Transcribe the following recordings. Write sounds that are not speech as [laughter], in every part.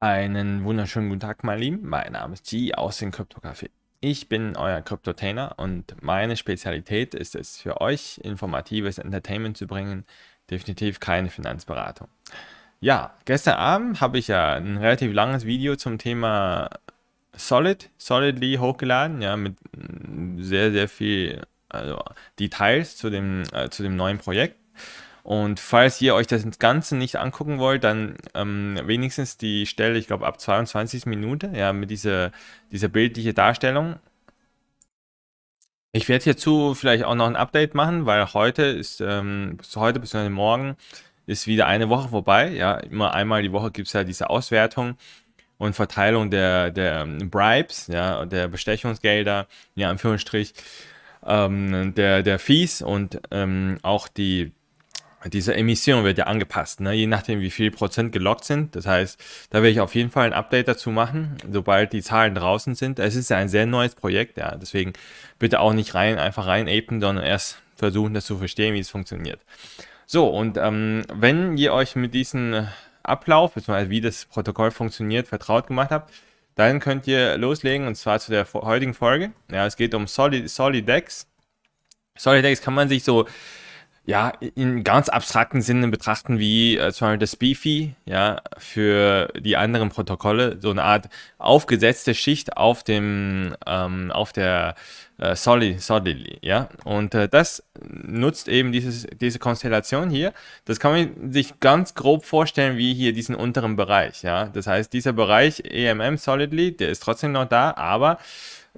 Einen wunderschönen guten Tag, mein Lieben. Mein Name ist G aus dem Kryptocafé. Ich bin euer Kryptotainer und meine Spezialität ist es, für euch informatives Entertainment zu bringen. Definitiv keine Finanzberatung. Ja, gestern Abend habe ich ja ein relativ langes Video zum Thema Solid, Solidly hochgeladen, ja, mit sehr, sehr viel also Details zu dem, äh, zu dem neuen Projekt. Und falls ihr euch das Ganze nicht angucken wollt, dann ähm, wenigstens die Stelle, ich glaube ab 22. Minute, ja, mit dieser, dieser bildlichen Darstellung. Ich werde hierzu vielleicht auch noch ein Update machen, weil heute ist, ähm, heute bis heute morgen ist wieder eine Woche vorbei. Ja, immer einmal die Woche gibt es ja diese Auswertung und Verteilung der, der ähm, Bribes, ja, der Bestechungsgelder, ja, Anführungsstrich, ähm, der, der Fees und ähm, auch die diese Emission wird ja angepasst, ne? je nachdem, wie viel Prozent gelockt sind. Das heißt, da werde ich auf jeden Fall ein Update dazu machen, sobald die Zahlen draußen sind. Es ist ja ein sehr neues Projekt, ja. Deswegen bitte auch nicht rein, einfach rein apen, sondern erst versuchen, das zu verstehen, wie es funktioniert. So, und ähm, wenn ihr euch mit diesem Ablauf, beziehungsweise wie das Protokoll funktioniert, vertraut gemacht habt, dann könnt ihr loslegen und zwar zu der heutigen Folge. Ja, es geht um Solid, Solidex. Solidex kann man sich so ja, in ganz abstrakten Sinnen betrachten, wie äh, zum Beispiel das Beefy, ja, für die anderen Protokolle, so eine Art aufgesetzte Schicht auf dem, ähm, auf der äh, Solid, Solidly, ja. Und äh, das nutzt eben dieses, diese Konstellation hier. Das kann man sich ganz grob vorstellen, wie hier diesen unteren Bereich, ja. Das heißt, dieser Bereich EMM Solidly, der ist trotzdem noch da, aber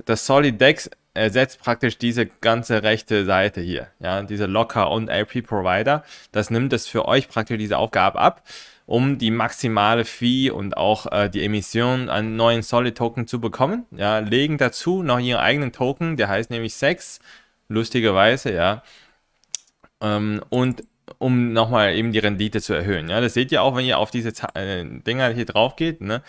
das Solid Dex ersetzt praktisch diese ganze rechte Seite hier, ja, diese Locker und LP Provider. Das nimmt es für euch praktisch diese Aufgabe ab, um die maximale Fee und auch äh, die Emission an neuen Solid Token zu bekommen. Ja, legen dazu noch ihren eigenen Token, der heißt nämlich Sex, lustigerweise, ja. Ähm, und um nochmal eben die Rendite zu erhöhen. Ja, das seht ihr auch, wenn ihr auf diese äh, Dinger hier drauf geht. Ne?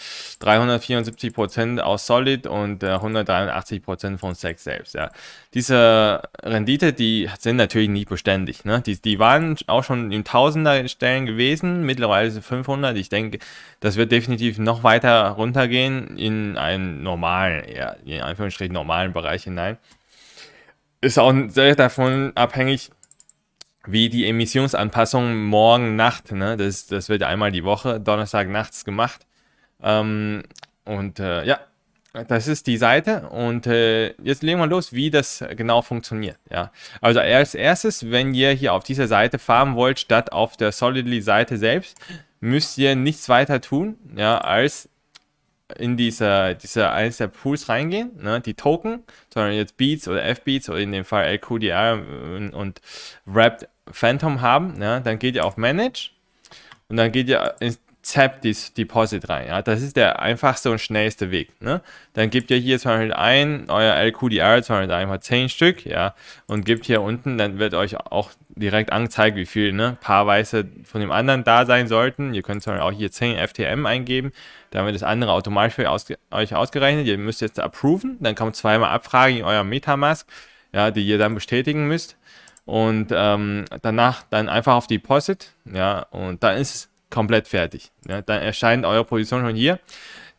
374% aus Solid und äh, 183% von Sex selbst. Ja. Diese Rendite, die sind natürlich nicht beständig. Ne? Die, die waren auch schon in Tausender Stellen gewesen, mittlerweile sind 500. Ich denke, das wird definitiv noch weiter runtergehen in einen normalen, ja, in Anführungsstrichen normalen Bereich hinein. Ist auch sehr davon abhängig, wie die Emissionsanpassung morgen Nacht. Ne? Das, das wird einmal die Woche, Donnerstag nachts gemacht. Ähm, und äh, ja, das ist die Seite. Und äh, jetzt legen wir los, wie das genau funktioniert. Ja? Also als erstes, wenn ihr hier auf dieser Seite farmen wollt, statt auf der Solidly-Seite selbst, müsst ihr nichts weiter tun, ja, als in diese, diese eines der Pools reingehen, ne, die Token, sondern jetzt Beats oder F-Beats oder in dem Fall LQDR und, und Wrapped Phantom haben, ne, dann geht ihr auf Manage und dann geht ihr ins Zap Deposit rein. Ja. Das ist der einfachste und schnellste Weg. Ne? Dann gebt ihr hier zum Beispiel ein, euer LQDR, zum Beispiel einmal 10 Stück, ja, und gebt hier unten, dann wird euch auch direkt angezeigt, wie viel ne, paarweise von dem anderen da sein sollten. Ihr könnt zum Beispiel auch hier 10 FTM eingeben da wird das andere automatisch für euch ausgerechnet. Ihr müsst jetzt approven. Dann kommt zweimal Abfrage in eurem Metamask, ja, die ihr dann bestätigen müsst. Und ähm, danach dann einfach auf Deposit. Ja, und dann ist es komplett fertig. Ja, dann erscheint eure Position schon hier.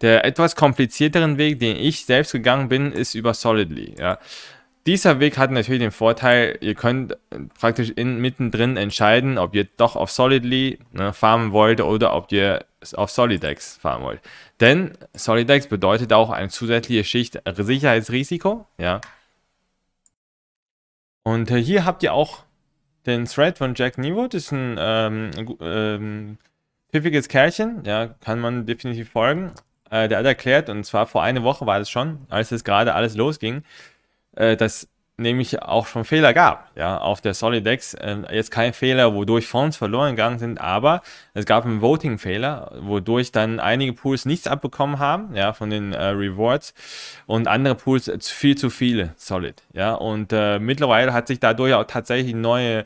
Der etwas komplizierteren Weg, den ich selbst gegangen bin, ist über Solidly. Ja. Dieser Weg hat natürlich den Vorteil, ihr könnt äh, praktisch in, mittendrin entscheiden, ob ihr doch auf Solidly ne, farmen wollt oder ob ihr auf Solidex farmen wollt. Denn Solidex bedeutet auch eine zusätzliche Schicht Sicherheitsrisiko. Ja. Und äh, hier habt ihr auch den Thread von Jack Das Ist ein ähm, ähm, pfiffiges Kerlchen. Ja, kann man definitiv folgen. Äh, der hat erklärt, und zwar vor einer Woche war das schon, als es gerade alles losging äh, dass nämlich auch schon Fehler gab. Ja, auf der SolidX äh, jetzt kein Fehler, wodurch Fonds verloren gegangen sind, aber es gab einen Voting-Fehler, wodurch dann einige Pools nichts abbekommen haben, ja, von den äh, Rewards und andere Pools viel zu viele Solid. Ja, und äh, mittlerweile hat sich dadurch auch tatsächlich neue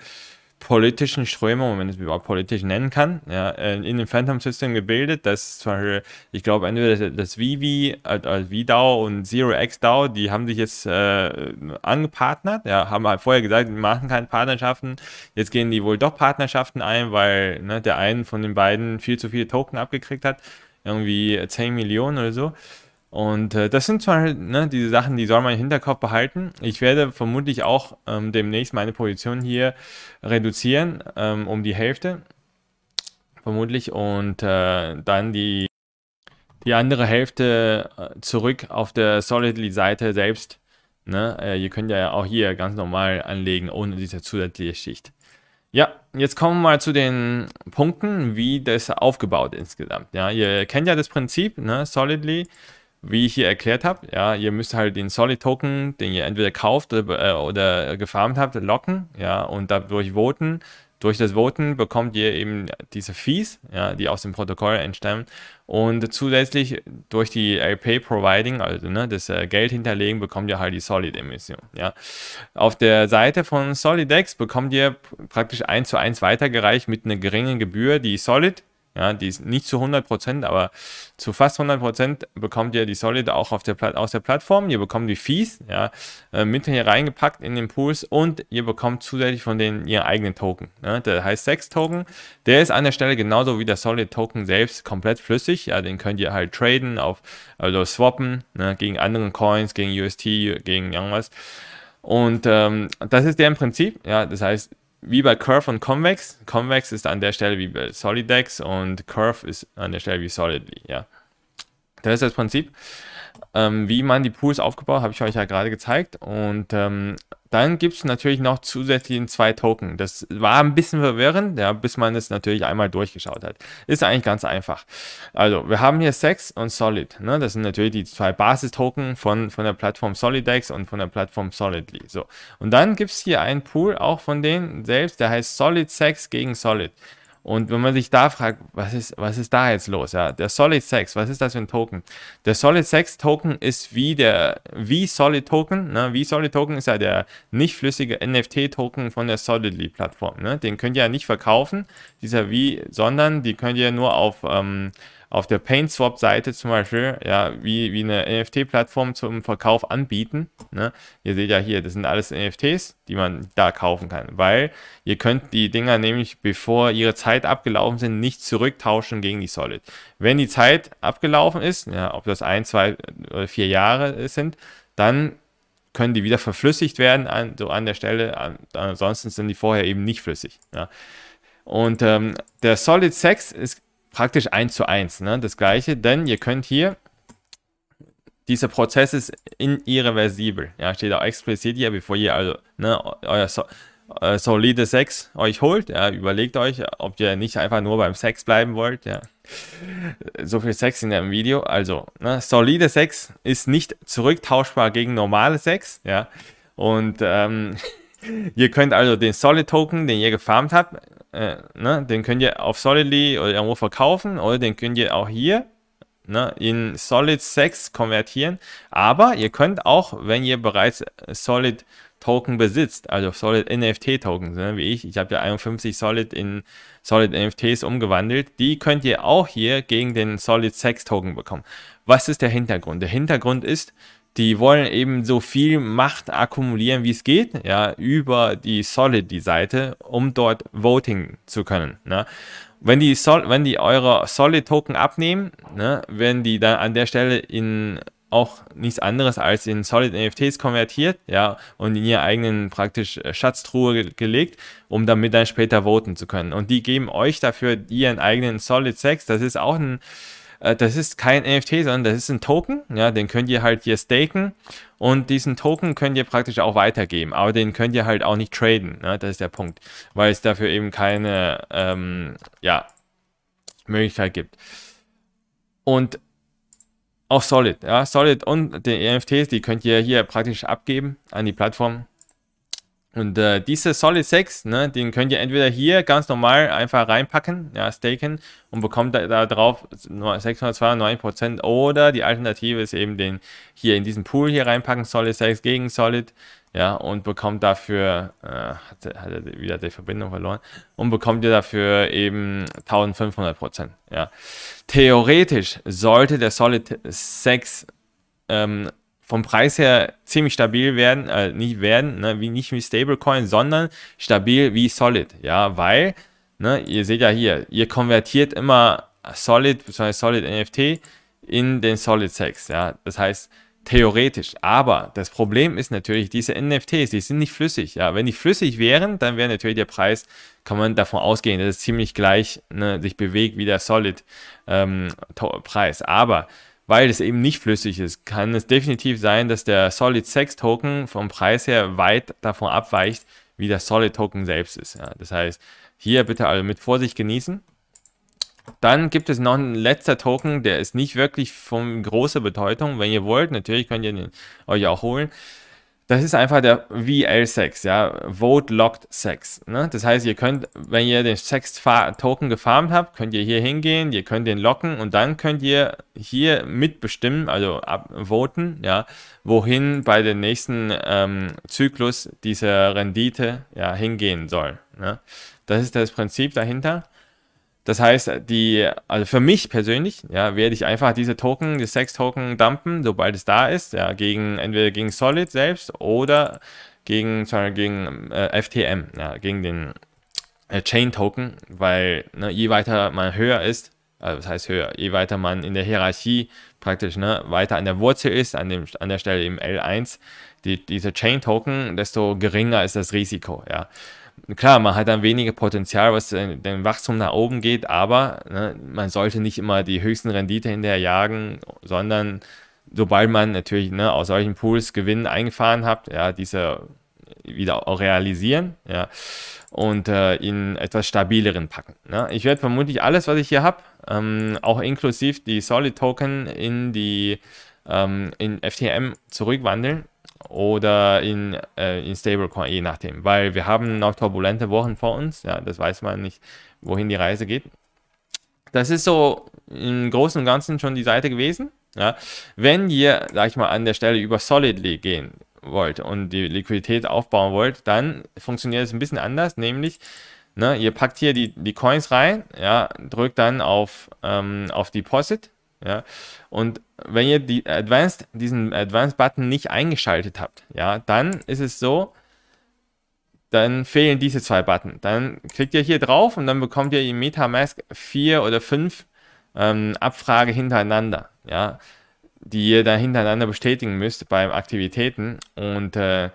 politischen Strömungen, wenn man es überhaupt politisch nennen kann, ja, äh, in dem Phantom System gebildet, dass zum Beispiel, ich glaube, entweder das Vivi, also VDAO und Zero X DAO, die haben sich jetzt äh, angepartnert, ja, haben halt vorher gesagt, die machen keine Partnerschaften, jetzt gehen die wohl doch Partnerschaften ein, weil ne, der einen von den beiden viel zu viele Token abgekriegt hat, irgendwie 10 Millionen oder so. Und äh, das sind zwar ne, diese Sachen, die soll man im Hinterkopf behalten. Ich werde vermutlich auch ähm, demnächst meine Position hier reduzieren ähm, um die Hälfte. Vermutlich. Und äh, dann die, die andere Hälfte äh, zurück auf der Solidly-Seite selbst. Ne? Äh, ihr könnt ja auch hier ganz normal anlegen, ohne diese zusätzliche Schicht. Ja, jetzt kommen wir mal zu den Punkten, wie das aufgebaut insgesamt. Ja, ihr kennt ja das Prinzip, ne? Solidly wie ich hier erklärt habe, ja, ihr müsst halt den Solid-Token, den ihr entweder kauft oder, äh, äh, oder gefarmt habt, locken, ja, und dadurch voten. Durch das Voten bekommt ihr eben diese Fees, ja, die aus dem Protokoll entstammen. Und zusätzlich durch die LP Providing, also ne, das äh, Geld hinterlegen, bekommt ihr halt die Solid-Emission. Ja. Auf der Seite von Solidex bekommt ihr praktisch 1 zu 1 weitergereicht mit einer geringen Gebühr die Solid ja, die ist nicht zu 100%, aber zu fast 100% bekommt ihr die Solid auch auf der aus der Plattform. Ihr bekommt die Fees ja, äh, mit hier reingepackt in den Pools und ihr bekommt zusätzlich von denen ihren eigenen Token. Ja, ne? der heißt Sex Token. Der ist an der Stelle genauso wie der Solid Token selbst komplett flüssig. Ja, den könnt ihr halt traden, auf, also swappen ne, gegen anderen Coins, gegen UST, gegen irgendwas. Und ähm, das ist der im Prinzip. Ja, das heißt, wie bei Curve und Convex. Convex ist an der Stelle wie bei Solidex und Curve ist an der Stelle wie Solidly. Ja. Das ist das Prinzip. Ähm, wie man die Pools aufgebaut, habe ich euch ja gerade gezeigt. Und ähm, dann gibt es natürlich noch zusätzlich zwei Token. Das war ein bisschen verwirrend, ja, bis man es natürlich einmal durchgeschaut hat. Ist eigentlich ganz einfach. Also, wir haben hier Sex und Solid. Ne? Das sind natürlich die zwei Basistoken von, von der Plattform Solidex und von der Plattform Solidly. So. Und dann gibt es hier einen Pool auch von denen selbst, der heißt Solid Sex gegen Solid. Und wenn man sich da fragt, was ist, was ist da jetzt los? Ja, der Solid Sex, was ist das für ein Token? Der Solid Sex Token ist wie der wie Solid Token, ne? Wie Solid Token ist ja der nicht flüssige NFT Token von der Solidly Plattform, ne? Den könnt ihr ja nicht verkaufen, dieser wie, sondern die könnt ihr nur auf ähm, auf der PaintSwap-Seite zum Beispiel, ja, wie, wie eine NFT-Plattform zum Verkauf anbieten. Ne? Ihr seht ja hier, das sind alles NFTs, die man da kaufen kann, weil ihr könnt die Dinger nämlich, bevor ihre Zeit abgelaufen sind, nicht zurücktauschen gegen die Solid. Wenn die Zeit abgelaufen ist, ja, ob das ein, zwei oder äh, vier Jahre sind, dann können die wieder verflüssigt werden an, so an der Stelle, ansonsten sind die vorher eben nicht flüssig. Ja. Und ähm, der Solid Sex ist praktisch eins zu eins, ne? das gleiche, denn ihr könnt hier, dieser Prozess ist irreversibel, ja, steht auch explizit hier, bevor ihr also ne, euer so äh, solide Sex euch holt, ja, überlegt euch, ob ihr nicht einfach nur beim Sex bleiben wollt, ja. So viel Sex in dem Video, also, ne, solide Sex ist nicht zurücktauschbar gegen normale Sex, ja, und ähm, [laughs] ihr könnt also den Solid Token, den ihr gefarmt habt, äh, ne, den könnt ihr auf Solidly oder irgendwo verkaufen oder den könnt ihr auch hier ne, in Solid 6 konvertieren. Aber ihr könnt auch, wenn ihr bereits Solid Token besitzt, also Solid NFT Token, ne, wie ich, ich habe ja 51 Solid in Solid NFTs umgewandelt, die könnt ihr auch hier gegen den Solid 6 Token bekommen. Was ist der Hintergrund? Der Hintergrund ist, die wollen eben so viel Macht akkumulieren, wie es geht, ja, über die Solid-Seite, um dort Voting zu können. Ne? Wenn die, Sol wenn die eure Solid-Token abnehmen, ne, werden die dann an der Stelle in auch nichts anderes als in Solid NFTs konvertiert, ja, und in ihr eigenen praktisch äh, Schatztruhe gelegt, um damit dann später voten zu können. Und die geben euch dafür ihren eigenen Solid Sex. Das ist auch ein äh, das ist kein NFT, sondern das ist ein Token, ja, den könnt ihr halt hier staken und diesen Token könnt ihr praktisch auch weitergeben, aber den könnt ihr halt auch nicht traden, ne? das ist der Punkt, weil es dafür eben keine ähm, ja, Möglichkeit gibt. Und auch Solid, ja, Solid und die NFTs, die könnt ihr hier praktisch abgeben an die Plattform und äh, diese Solid 6, ne, den könnt ihr entweder hier ganz normal einfach reinpacken, ja, staken und bekommt da, da drauf 602,9% oder die Alternative ist eben den hier in diesen Pool hier reinpacken, Solid 6 gegen Solid, ja, und bekommt dafür, äh, hat, hat er wieder die Verbindung verloren, und bekommt ihr dafür eben 1500%, ja. Theoretisch sollte der Solid 6 ähm, vom Preis her ziemlich stabil werden, äh, nicht werden, ne, wie nicht wie Stablecoin, sondern stabil wie Solid, ja, weil, ne, ihr seht ja hier, ihr konvertiert immer Solid, beziehungsweise Solid NFT in den Solid Sex, ja, das heißt, theoretisch, aber das Problem ist natürlich, diese NFTs, die sind nicht flüssig, ja, wenn die flüssig wären, dann wäre natürlich der Preis, kann man davon ausgehen, dass es ziemlich gleich ne, sich bewegt wie der Solid ähm, Preis, aber weil es eben nicht flüssig ist, kann es definitiv sein, dass der Solid Sex Token vom Preis her weit davon abweicht, wie der Solid Token selbst ist. Ja, das heißt, hier bitte also mit Vorsicht genießen. Dann gibt es noch einen letzter Token, der ist nicht wirklich von großer Bedeutung. Wenn ihr wollt, natürlich könnt ihr den euch auch holen das ist einfach der VL-Sex, ja, Vote Locked Sex. Ne? Das heißt, ihr könnt, wenn ihr den Sex-Token gefarmt habt, könnt ihr hier hingehen, ihr könnt den locken und dann könnt ihr hier mitbestimmen, also voten, ja, wohin bei dem nächsten ähm, Zyklus diese Rendite ja, hingehen soll. Ne? Das ist das Prinzip dahinter. Das heißt, die, also für mich persönlich, ja, werde ich einfach diese Token, die Sex-Token dumpen, sobald es da ist, ja, gegen, entweder gegen Solid selbst oder gegen, sorry, gegen äh, FTM, ja, gegen den äh, Chain-Token, weil ne, je weiter man höher ist, also das heißt höher, je weiter man in der Hierarchie praktisch ne, weiter an der Wurzel ist, an, dem, an der Stelle im L1, die, diese Chain-Token, desto geringer ist das Risiko, ja. Klar, man hat dann weniger Potenzial, was den, Wachstum nach oben geht, aber ne, man sollte nicht immer die höchsten Rendite hinterher jagen, sondern sobald man natürlich ne, aus solchen Pools Gewinn eingefahren hat, ja, diese wieder realisieren ja, und äh, in etwas stabileren packen. Ne? Ich werde vermutlich alles, was ich hier habe, ähm, auch inklusive die Solid Token in die ähm, in FTM zurückwandeln oder in, äh, in Stablecoin, je nachdem. Weil wir haben noch turbulente Wochen vor uns. Ja, das weiß man nicht, wohin die Reise geht. Das ist so im Großen und Ganzen schon die Seite gewesen. Ja. Wenn ihr, sag ich mal, an der Stelle über Solidly gehen wollt und die Liquidität aufbauen wollt, dann funktioniert es ein bisschen anders, nämlich ne, ihr packt hier die, die Coins rein, ja, drückt dann auf, ähm, auf Deposit ja? Und wenn ihr die Advanced, diesen Advanced-Button nicht eingeschaltet habt, ja, dann ist es so, dann fehlen diese zwei Button. Dann klickt ihr hier drauf und dann bekommt ihr im MetaMask vier oder fünf ähm, Abfrage hintereinander, ja, die ihr dann hintereinander bestätigen müsst beim Aktivitäten. Und äh,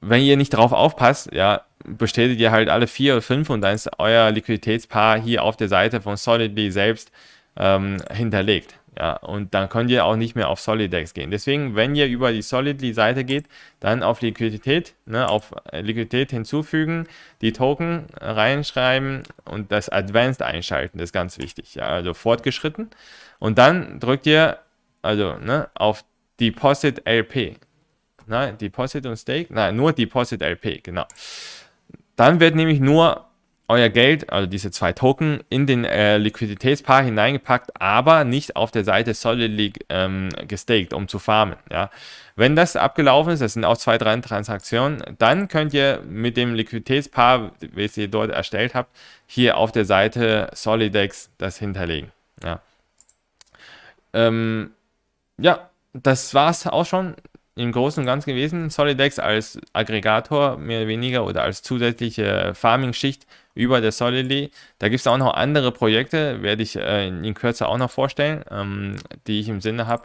wenn ihr nicht drauf aufpasst, ja, bestätigt ihr halt alle vier oder fünf und dann ist euer Liquiditätspaar hier auf der Seite von Solidly selbst ähm, hinterlegt. Ja, und dann könnt ihr auch nicht mehr auf Solidex gehen. Deswegen, wenn ihr über die Solidly-Seite geht, dann auf Liquidität, ne, auf äh, Liquidität hinzufügen, die Token reinschreiben und das Advanced einschalten, das ist ganz wichtig. Ja, also fortgeschritten. Und dann drückt ihr also ne, auf Deposit LP. Nein, Deposit und Stake? Nein, nur Deposit LP, genau. Dann wird nämlich nur euer Geld, also diese zwei Token, in den äh, Liquiditätspaar hineingepackt, aber nicht auf der Seite Solidly ähm, gestaked, um zu farmen. Ja. Wenn das abgelaufen ist, das sind auch zwei, drei Transaktionen, dann könnt ihr mit dem Liquiditätspaar, welches ihr dort erstellt habt, hier auf der Seite Solidex das hinterlegen. Ja, ähm, ja das war's auch schon im Großen und Ganzen gewesen. Solidex als Aggregator mehr oder weniger oder als zusätzliche Farming-Schicht über der Solidly. Da gibt es auch noch andere Projekte, werde ich äh, in Kürze auch noch vorstellen, ähm, die ich im Sinne habe.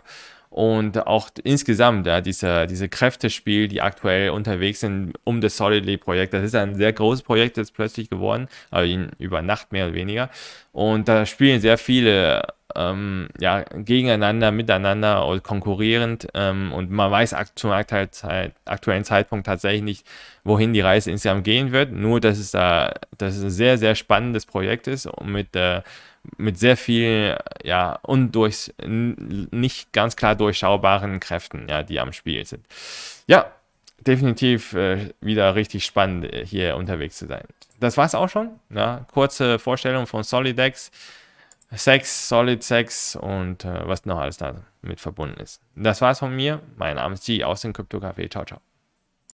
Und auch insgesamt, ja, diese, diese Kräftespiel, die aktuell unterwegs sind um das Solidly-Projekt, das ist ein sehr großes Projekt jetzt plötzlich geworden, also über Nacht mehr oder weniger. Und da spielen sehr viele ähm, ja, gegeneinander, miteinander oder konkurrierend. Ähm, und man weiß zum halt, halt, aktuellen Zeitpunkt tatsächlich nicht, wohin die Reise insgesamt gehen wird. Nur, dass es da, dass es ein sehr, sehr spannendes Projekt ist und mit, äh, mit sehr vielen ja, nicht ganz klar durchschaubaren Kräften, ja, die am Spiel sind. Ja, definitiv äh, wieder richtig spannend, äh, hier unterwegs zu sein. Das war's auch schon. Ja, ne? kurze Vorstellung von Solidex. 6, Solid 6 und äh, was noch alles da mit verbunden ist. Das war's von mir. Mein Name ist G aus dem Crypto Café. Ciao, ciao.